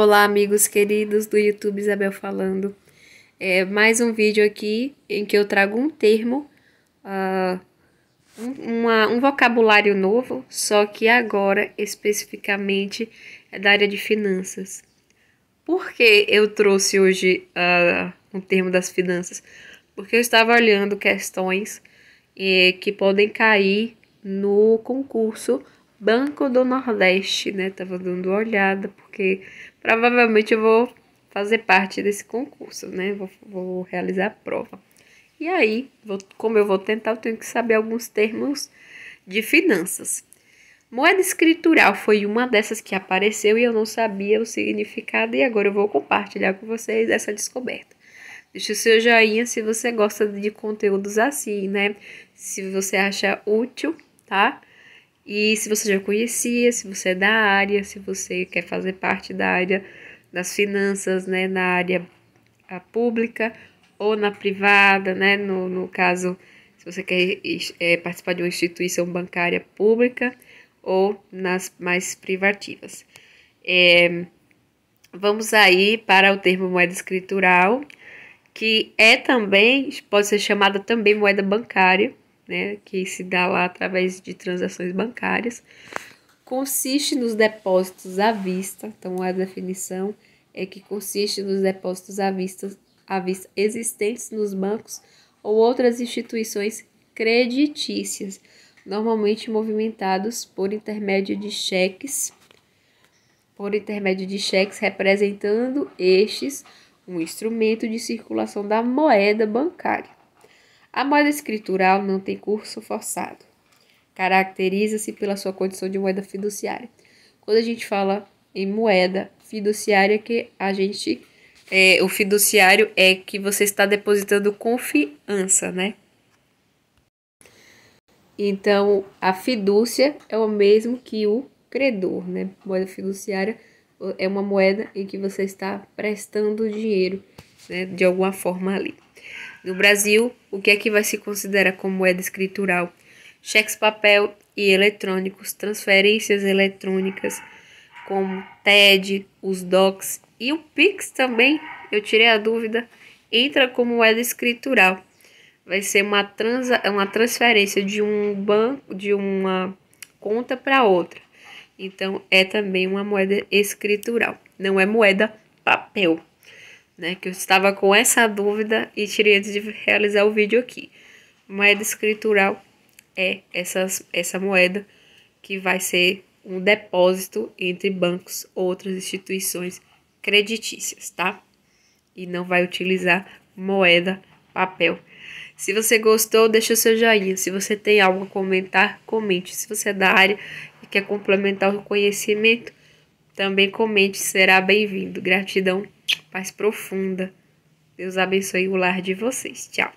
Olá, amigos queridos do YouTube Isabel Falando. É mais um vídeo aqui em que eu trago um termo, uh, um, uma, um vocabulário novo, só que agora especificamente é da área de finanças. Por que eu trouxe hoje uh, um termo das finanças? Porque eu estava olhando questões eh, que podem cair no concurso Banco do Nordeste, né? Tava dando uma olhada, porque provavelmente eu vou fazer parte desse concurso, né? Vou, vou realizar a prova. E aí, vou, como eu vou tentar, eu tenho que saber alguns termos de finanças. Moeda escritural foi uma dessas que apareceu e eu não sabia o significado, e agora eu vou compartilhar com vocês essa descoberta. Deixe o seu joinha se você gosta de conteúdos assim, né? Se você acha útil, tá? E se você já conhecia, se você é da área, se você quer fazer parte da área das finanças, né, na área pública ou na privada, né, no, no caso, se você quer é, participar de uma instituição bancária pública ou nas mais privativas. É, vamos aí para o termo moeda escritural, que é também, pode ser chamada também moeda bancária, né, que se dá lá através de transações bancárias, consiste nos depósitos à vista. Então, a definição é que consiste nos depósitos à vista, à vista existentes nos bancos ou outras instituições creditícias, normalmente movimentados por intermédio de cheques, por intermédio de cheques representando estes um instrumento de circulação da moeda bancária. A moeda escritural não tem curso forçado. Caracteriza-se pela sua condição de moeda fiduciária. Quando a gente fala em moeda fiduciária, que a gente. É, o fiduciário é que você está depositando confiança, né? Então, a fidúcia é o mesmo que o credor, né? Moeda fiduciária é uma moeda em que você está prestando dinheiro, né? De alguma forma ali. No Brasil, o que é que vai se considerar como moeda escritural? Cheques papel e eletrônicos, transferências eletrônicas, como TED, os DOCs e o Pix também, eu tirei a dúvida, entra como moeda escritural. Vai ser uma, transa, uma transferência de um banco, de uma conta para outra. Então, é também uma moeda escritural, não é moeda papel né? Que eu estava com essa dúvida e tirei antes de realizar o vídeo aqui. Moeda escritural é essas, essa moeda que vai ser um depósito entre bancos ou outras instituições creditícias, tá? E não vai utilizar moeda papel. Se você gostou, deixa o seu joinha. Se você tem algo a comentar, comente. Se você é da área e quer complementar o conhecimento, também comente, será bem-vindo. Gratidão paz profunda. Deus abençoe o lar de vocês. Tchau.